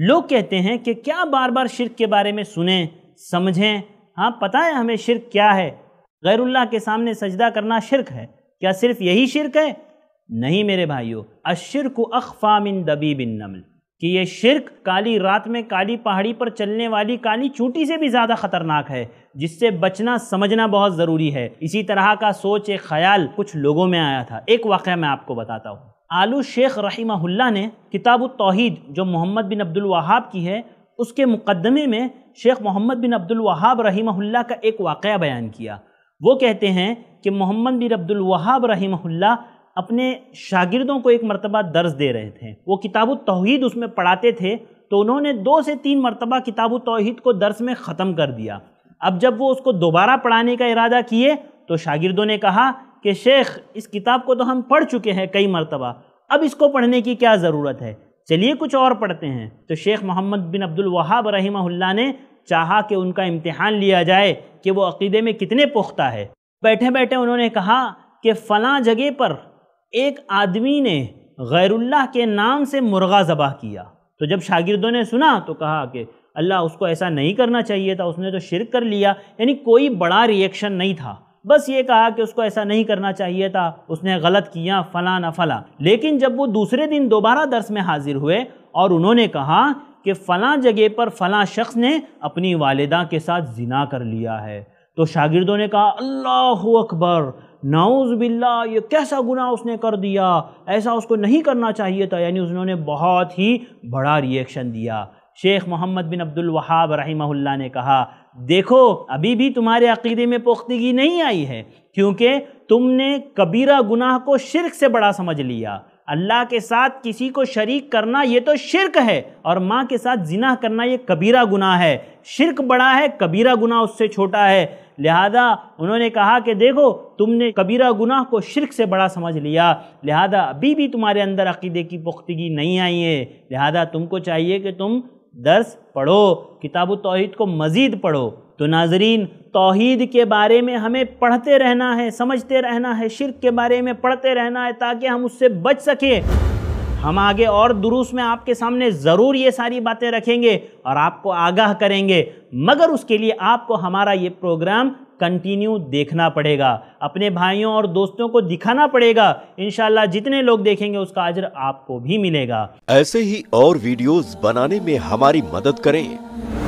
लोग कहते हैं कि क्या बार बार शिरक के बारे में सुने समझें हाँ पता है हमें शिरक क्या है गैरुल्ला के सामने सजदा करना शिरक है क्या सिर्फ यही शिरक है नहीं मेरे भाइयों अशिर को अखफा मिन दबी बिन नमल कि ये शिरक काली रात में काली पहाड़ी पर चलने वाली काली चूटी से भी ज़्यादा ख़तरनाक है जिससे बचना समझना बहुत ज़रूरी है इसी तरह का सोच एक ख्याल कुछ लोगों में आया था एक वाक़ मैं आपको बताता हूँ आलू शेख रही ने किताब तोहीद जो मोहम्मद बिन अब्दुल वहाब की है उसके मुकदमे में शेख मोहम्मद बिन अब्दुल वहाब का एक वाक़ बयान किया वो कहते हैं कि मोहम्मद बिन अब्दुल वहाब अपने शागिर्दों को एक मरतबा दर्ज दे रहे थे वो किताब तोहीद उसमें पढ़ाते थे तो उन्होंने दो से तीन मरतबा किताब तोहीद को दर्स में ख़त्म कर दिया अब जब वो उसको दोबारा पढ़ाने का इरादा किए तो शागिर्दों ने कहा कि शेख इस किताब को तो हम पढ़ चुके हैं कई मरतबा अब इसको पढ़ने की क्या ज़रूरत है चलिए कुछ और पढ़ते हैं तो शेख मोहम्मद बिन अब्दुल वहाब रहीमहुल्ला ने चाहा कि उनका इम्तहान लिया जाए कि वो अकीदे में कितने पुख्ता है बैठे बैठे उन्होंने कहा कि फ़लाँ जगह पर एक आदमी ने गैरुल्लाह के नाम से मुर्गा ज़बह किया तो जब शागिर्दों ने सुना तो कहा कि अल्लाह उसको ऐसा नहीं करना चाहिए था उसने तो शिरक कर लिया यानी कोई बड़ा रिएक्शन नहीं था बस ये कहा कि उसको ऐसा नहीं करना चाहिए था उसने गलत किया फ़ला न फला लेकिन जब वो दूसरे दिन दोबारा दर्स में हाजिर हुए और उन्होंने कहा कि फ़ला जगह पर फ़ला शख्स ने अपनी वालदा के साथ जिना कर लिया है तो शागिर्दों ने कहा अल्लाह अकबर नाउज़ बिल्ला ये कैसा गुना उसने कर दिया ऐसा उसको नहीं करना चाहिए था यानी उन्होंने बहुत ही बड़ा रिएक्शन दिया शेख मोहम्मद बिन अब्दुल वहाब रही ने कहा देखो अभी भी तुम्हारे अकीदे में पुख्तगी नहीं आई है क्योंकि तुमने कबीरा गुनाह को शिरक से बड़ा समझ लिया अल्लाह के साथ किसी को शरीक करना ये तो शिरक है और माँ के साथ जिना करना ये कबीरा गुनाह है शिरक बड़ा है कबीरा गुनाह उससे छोटा है लिहाजा उन्होंने कहा कि देखो तुमने कबीरा गुनाह को शिरक से बड़ा समझ लिया लिहाजा अभी भी तुम्हारे अंदर अकीदे की पुख्तगी नहीं आई है लिहाजा तुमको चाहिए कि तुम दर्स पढ़ो किताब तोहद को मज़ीद पढ़ो तो नाजरीन तोहद के बारे में हमें पढ़ते रहना है समझते रहना है शिरक के बारे में पढ़ते रहना है ताकि हम उससे बच सकें हम आगे और दुरुस्त में आपके सामने ज़रूर ये सारी बातें रखेंगे और आपको आगाह करेंगे मगर उसके लिए आपको हमारा ये प्रोग्राम कंटिन्यू देखना पड़ेगा अपने भाइयों और दोस्तों को दिखाना पड़ेगा इन जितने लोग देखेंगे उसका अजर आपको भी मिलेगा ऐसे ही और वीडियोस बनाने में हमारी मदद करें